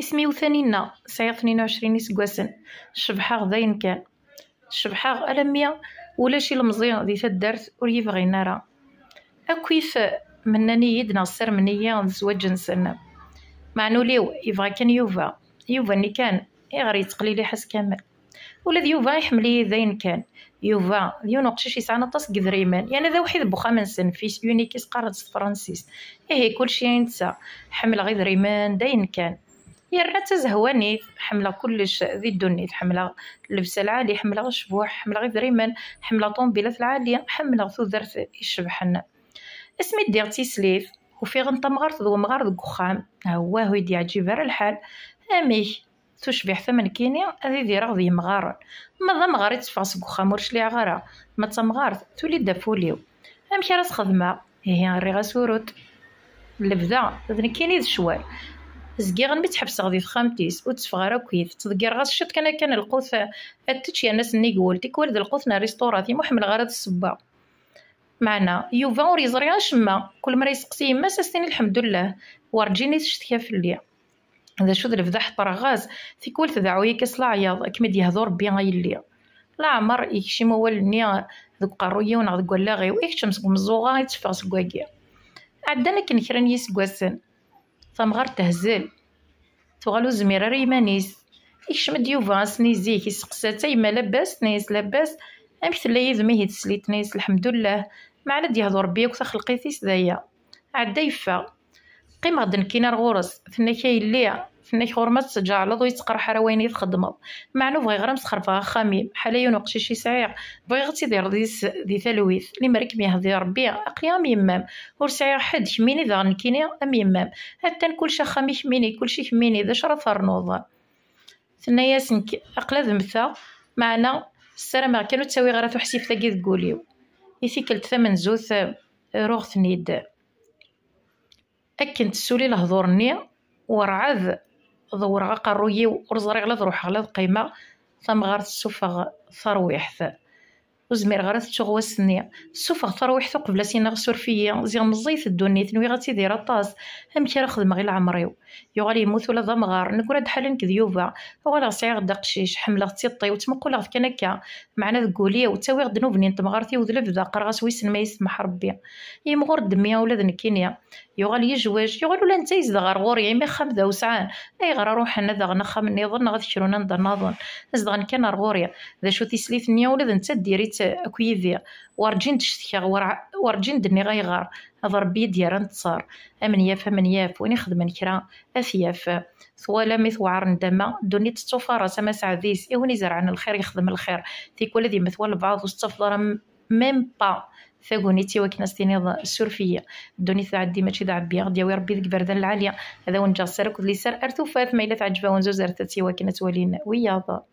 اسمي سعي سعيق 22 سكواسن الشبحة غداين كان الشبحة ألمية ولا شي المزيان دي تدرت وريف غينارا أكويف منني يدنا السر منيا زواج نسن معنوليو يبغى كان يوفا يوفا ني كان يغير يتقليلي حس كامل ولاد يوفا يحملي ذين كان يوفا ديو نقشيش يسعنا طاس قدريمان يعني ذا وحيد بوخا منسن فيس يونيكيس قارة فرانسيس إيه كلشي ينسى حمل غير ريمان داين كان يا الرات زهواني حملة كلش ذي نيت حملة لبس العالي حملة شبوح حملة غير دريمان حملة طومبيلات العالية حملة درت الشبحن اسمي دير تيسليف وفي غنطة مغارت ذو مغارت قخام هو يدي عجيب الحال اميه تشبح ثمن كينيا هذي ذي رغضي مغار ماذا مغار تفاس قخام ورش لي غارة ما تمغار تولي دافوليو امشي راس خدمة إيه، هي ريغا سوروت لبدا ذن كيني شوال زكي غنبي تحبس غدي في خامتيس وتسفغر كيف تذكر غاس شط كان كان القوث اتش يا ناس اللي قول ديك ولد القوث نا ريستوراتي محمل غرض الصبا معنا يوفا وريزريا شما كل مرة يسقسي ما ساسيني الحمد لله ورجيني شتكا في الليل هذا شو ذلف ذا حطر غاز في كل كاس لا عياض كمد يهضر بيا يليا لا عمر إيش ما ول نيا ذو قروية ونعذ قول لغي وإيش شمس قمزوغا يتفاس قوية عدنا كنخرن يس تمغر تهزل تغلو زميرة ريمانيس يكشمد يوفا سنيزي زيك يسقسا تا لاباس نيس لاباس امك تلا يزمي هي تسليت نيس الحمد لله ما على ديهضر بيا وكتا خلقيتي سدايا عدا يفا قيم غدن كينا الغرس ثنا كاين ليا على ضو تجعلض ويتقرحر وين يتخدمض معنو بغي غرام مسخرفة خميم حالا ينقشي شي سعيق بغي غتي تيدير دي ثلويث لي ميه يهدي ربيع أقيا يمام ور سعيق حد شميني ذا نكيني أم يمام شي كلشي شميني كل كلشي شميني ذا شرف رنوض ثنايا سنك أقلا ذمثا معنا السلامة كانوا تساوي غير تحسيف تقوليو ذقوليو كلت ثمن زوث آه، روغ ثنيد أكن تسولي لهضورني ورعذ ضورغا قرويي ورزري غلا ضروح غلا قيمه ثم غارت السفغ ثرويح وزمير غرات تغوص ني سوفغ ترويحتو قبل سينا غسور فيا زيغ الدنيا ثنوي غاتي دير اطاس امك راه خدم غير عمريو يغال يموت ولا ضمغار نقول بحال نك ذيوبا وغالا غسعي غدا حملة تيطي وتمقول غد كان هكا معنا ذكوليا وتاوي غد نوبني نتمغارتي وذلف ذا قرغا سويسن ما يسمح ربي يمغور دميا ولا ذنكينيا يغال يجواج يغال ولا نتا يزدغر غوري يمي خام ذا وسعان اي غرا روح انا ذا غنخام نظن غد شرونا نظن نظن ازدغن كان غوري ذا شو تيسليث نيا ولا نتا ديري اكو ورجين تشتكى ورجين دني غيغار هذا ربي ديال نتصار امن ياف امن ياف وين يخدم كرا اثياف أه ثوالا مثوار ندما دوني تستوفر سما سعديس إيه وين يزرعن الخير يخدم الخير ثيك ولدي مثوال بعض واستفضل ميم با ثاغونيتي وكنا ستينيض السرفيه دوني تعدي ماشي ذا عبيا غدي يا ربي ذيك بردان العاليه هذا ونجا سرك ودلي سر ارثوفات ما الا تعجبها ونزوز ارثتي وكنا توالين وياض